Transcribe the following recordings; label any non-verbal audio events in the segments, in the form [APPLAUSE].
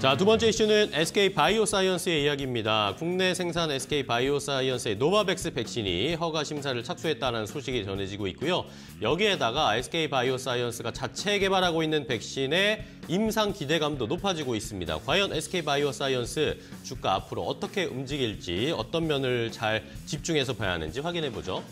자, 두 번째 이슈는 SK 바이오사이언스의 이야기입니다. 국내 생산 SK 바이오사이언스의 노바백스 백신이 허가 심사를 착수했다는 소식이 전해지고 있고요. 여기에다가 SK 바이오사이언스가 자체 개발하고 있는 백신의 임상 기대감도 높아지고 있습니다. 과연 SK 바이오사이언스 주가 앞으로 어떻게 움직일지 어떤 면을 잘 집중해서 봐야 하는지 확인해 보죠.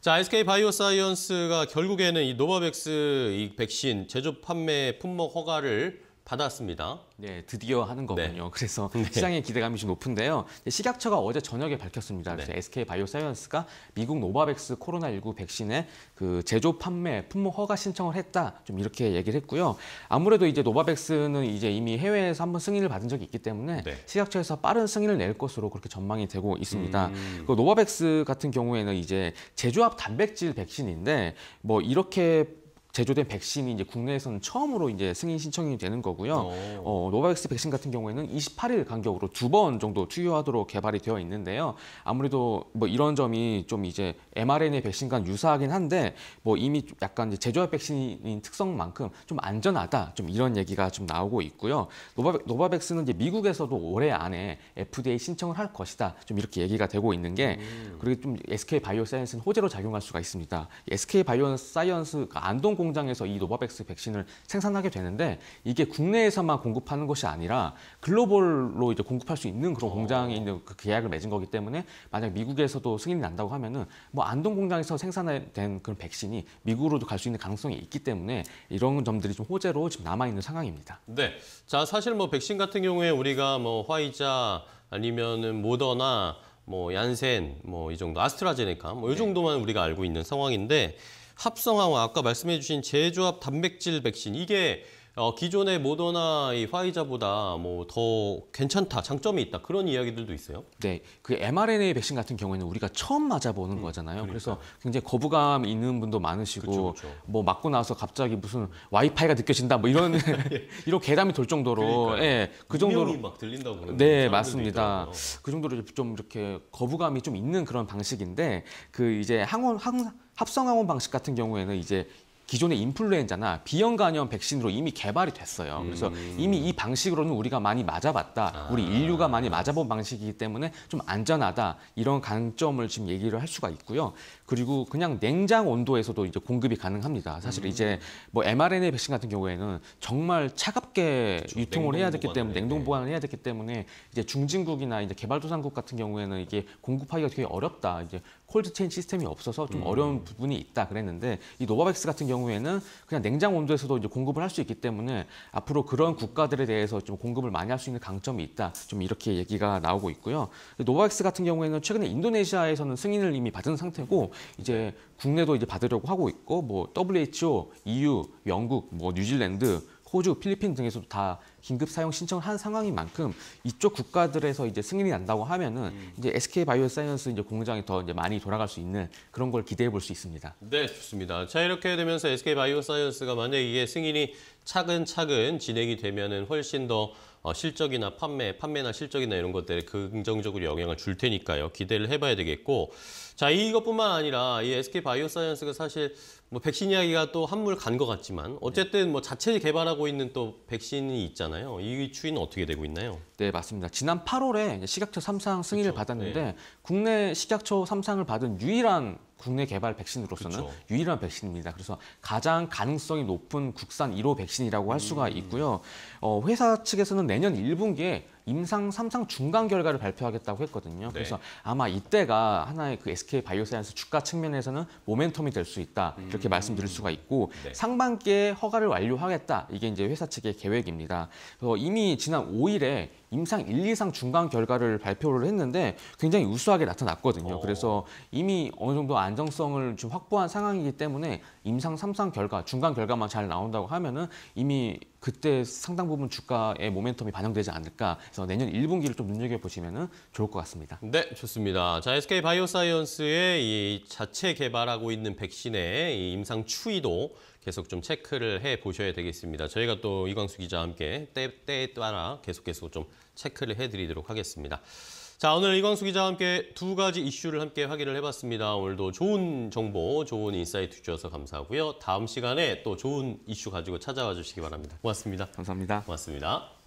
자, SK 바이오사이언스가 결국에는 이 노바백스 이 백신 제조 판매 품목 허가를 받았습니다. 네, 드디어 하는 거군요. 네. 그래서 네. 시장의 기대감이 좀 높은데요. 네, 식약처가 어제 저녁에 밝혔습니다. 그래서 네. SK 바이오사이언스가 미국 노바백스 코로나19 백신의 그 제조 판매 품목 허가 신청을 했다. 좀 이렇게 얘기를 했고요. 아무래도 이제 노바백스는 이제 이미 해외에서 한번 승인을 받은 적이 있기 때문에 네. 식약처에서 빠른 승인을 낼 것으로 그렇게 전망이 되고 있습니다. 음... 그 노바백스 같은 경우에는 이제 제조합 단백질 백신인데 뭐 이렇게 제조된 백신이 이제 국내에서는 처음으로 이제 승인 신청이 되는 거고요. 어, 어 노바백스 백신 같은 경우에는 28일 간격으로 두 번 정도 투여하도록 개발이 되어 있는데요. 아무래도 뭐 이런 점이 좀 이제 mRNA 백신과 유사하긴 한데 뭐 이미 약간 제조약 백신인 특성만큼 좀 안전하다 좀 이런 얘기가 좀 나오고 있고요. 노바백, 노바백스는 이제 미국에서도 올해 안에 FDA 신청을 할 것이다 좀 이렇게 얘기가 되고 있는 게 음. 그리고 좀 SK 바이오사이언스는 호재로 작용할 수가 있습니다. SK 바이오사이언스가 안동 공장에서 이 노바백스 백신을 생산하게 되는데 이게 국내에서만 공급하는 것이 아니라 글로벌로 이제 공급할 수 있는 그런 어. 공장에 있는 그 계약을 맺은 거기 때문에 만약 미국에서도 승인이 난다고 하면은 뭐 안동 공장에서 생산된 그런 백신이 미국으로도 갈 수 있는 가능성이 있기 때문에 이런 점들이 좀 호재로 지금 남아 있는 상황입니다. 네. 자, 사실 뭐 백신 같은 경우에 우리가 뭐 화이자 아니면은 모더나 뭐 얀센 뭐 이 정도 아스트라제네카 뭐이 네. 정도만 우리가 알고 있는 상황인데 합성항원 아까 말씀해 주신 제조합 단백질 백신 이게 어, 기존의 모더나 이 화이자보다 뭐 더 괜찮다, 장점이 있다 그런 이야기들도 있어요. 네, 그 mRNA 백신 같은 경우에는 우리가 처음 맞아보는 음, 거잖아요. 그러니까. 그래서 굉장히 거부감 있는 분도 많으시고 그쵸, 그쵸. 뭐 맞고 나서 갑자기 무슨 와이파이가 느껴진다 뭐 이런 예. [LAUGHS] [LAUGHS] 이런 괴담이 돌 정도로 예, 그 정도로 막 들린다고 네 맞습니다. 있더라고요. 그 정도로 좀 이렇게 거부감이 좀 있는 그런 방식인데 그 이제 항원 항 합성항원 방식 같은 경우에는 이제 기존의 인플루엔자나 비형 간염 백신으로 이미 개발이 됐어요. 그래서 음. 이미 이 방식으로는 우리가 많이 맞아봤다. 아. 우리 인류가 많이 맞아본 방식이기 때문에 좀 안전하다. 이런 강점을 지금 얘기를 할 수가 있고요. 그리고 그냥 냉장 온도에서도 이제 공급이 가능합니다. 사실 음. 이제 뭐 mRNA 백신 같은 경우에는 정말 차갑게 그렇죠. 유통을 해야 됐기 때문에 냉동 네. 보관을 해야 됐기 때문에 이제 중진국이나 이제 개발도상국 같은 경우에는 이게 공급하기가 되게 어렵다. 이제 콜드체인 시스템이 없어서 좀 음. 어려운 부분이 있다 그랬는데 이 노바백스 같은 경우 경우에는 그냥 냉장 온도에서도 이제 공급을 할 수 있기 때문에 앞으로 그런 국가들에 대해서 좀 공급을 많이 할 수 있는 강점이 있다. 좀 이렇게 얘기가 나오고 있고요. 노바엑스 같은 경우에는 최근에 인도네시아에서는 승인을 이미 받은 상태고 이제 국내도 이제 받으려고 하고 있고 뭐 WHO, EU, 영국, 뭐 뉴질랜드, 호주, 필리핀 등에서도 다 긴급 사용 신청을 한 상황인 만큼 이쪽 국가들에서 이제 승인이 난다고 하면은 음. 이제 SK 바이오사이언스 이제 공장이 더 이제 많이 돌아갈 수 있는 그런 걸 기대해 볼 수 있습니다. 네, 좋습니다. 자 이렇게 되면서 SK 바이오사이언스가 만약 이게 승인이 차근차근 진행이 되면은 훨씬 더 어, 실적이나 판매, 판매나 실적이나 이런 것들에 긍정적으로 영향을 줄 테니까요. 기대를 해봐야 되겠고. 자, 이것뿐만 아니라 이 SK 바이오사이언스가 사실 뭐 백신 이야기가 또 한물 간 것 같지만 어쨌든 뭐 자체 개발하고 있는 또 백신이 있잖아요. 있잖아요. 이 추이는 어떻게 되고 있나요? 네, 맞습니다. 지난 8월에 식약처 3상 승인을 그렇죠. 받았는데 네. 국내 식약처 3상을 받은 유일한 국내 개발 백신으로서는 그렇죠. 유일한 백신입니다. 그래서 가장 가능성이 높은 국산 1호 백신이라고 할 수가 음. 있고요. 어, 회사 측에서는 내년 1분기에 임상 3상 중간 결과를 발표하겠다고 했거든요. 네. 그래서 아마 이때가 하나의 그 SK 바이오사이언스 주가 측면에서는 모멘텀이 될 수 있다. 이렇게 음. 말씀드릴 수가 있고 네. 상반기에 허가를 완료하겠다. 이게 이제 회사 측의 계획입니다. 그래서 이미 지난 5일에 임상 1, 2상 중간 결과를 발표를 했는데 굉장히 우수하게 나타났거든요. 오. 어. 그래서 이미 어느 정도 안정성을 좀 확보한 상황이기 때문에 임상 3상 결과, 중간 결과만 잘 나온다고 하면은 이미 그때 상당 부분 주가의 모멘텀이 반영되지 않을까. 해서 내년 1분기를 좀 눈여겨보시면 좋을 것 같습니다. 네, 좋습니다. 자, SK 바이오사이언스의 이 자체 개발하고 있는 백신의 이 임상 추이도 계속 좀 체크를 해 보셔야 되겠습니다. 저희가 또 이광수 기자와 함께 때, 때에 따라 계속 계속 좀 체크를 해 드리도록 하겠습니다. 자, 오늘 이광수 기자와 함께 두 가지 이슈를 함께 확인을 해봤습니다. 오늘도 좋은 정보, 좋은 인사이트 주셔서 감사하고요. 다음 시간에 또 좋은 이슈 가지고 찾아와 주시기 바랍니다. 고맙습니다. 감사합니다. 고맙습니다.